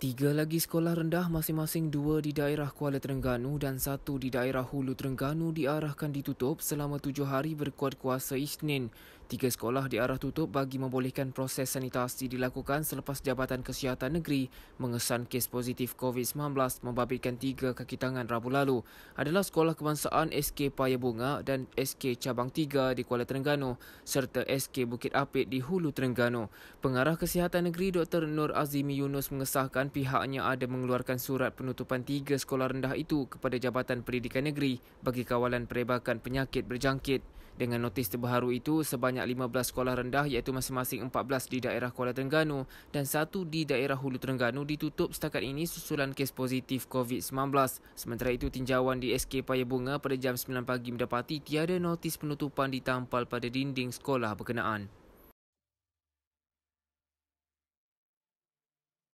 Tiga lagi sekolah rendah masing-masing dua di daerah Kuala Terengganu dan satu di daerah Hulu Terengganu diarahkan ditutup selama tujuh hari berkuat kuasa Isnin. Tiga sekolah diarah tutup bagi membolehkan proses sanitasi dilakukan selepas Jabatan Kesihatan Negeri mengesan kes positif COVID-19 membabitkan tiga kaki tangan Rabu lalu adalah Sekolah Kebangsaan SK Paya Bunga dan SK Cabang 3 di Kuala Terengganu serta SK Bukit Apit di Hulu Terengganu. Pengarah Kesihatan Negeri Dr. Nur Azimi Yunus mengesahkan pihaknya ada mengeluarkan surat penutupan tiga sekolah rendah itu kepada Jabatan Pendidikan Negeri bagi kawalan perebakan penyakit berjangkit. Dengan notis terbaru itu, sebanyak 15 sekolah rendah iaitu masing-masing 14 di daerah Kuala Terengganu dan satu di daerah Hulu Terengganu ditutup setakat ini susulan kes positif COVID-19. Sementara itu, tinjauan di SK Paya Bunga pada jam 9 pagi mendapati tiada notis penutupan ditampal pada dinding sekolah berkenaan.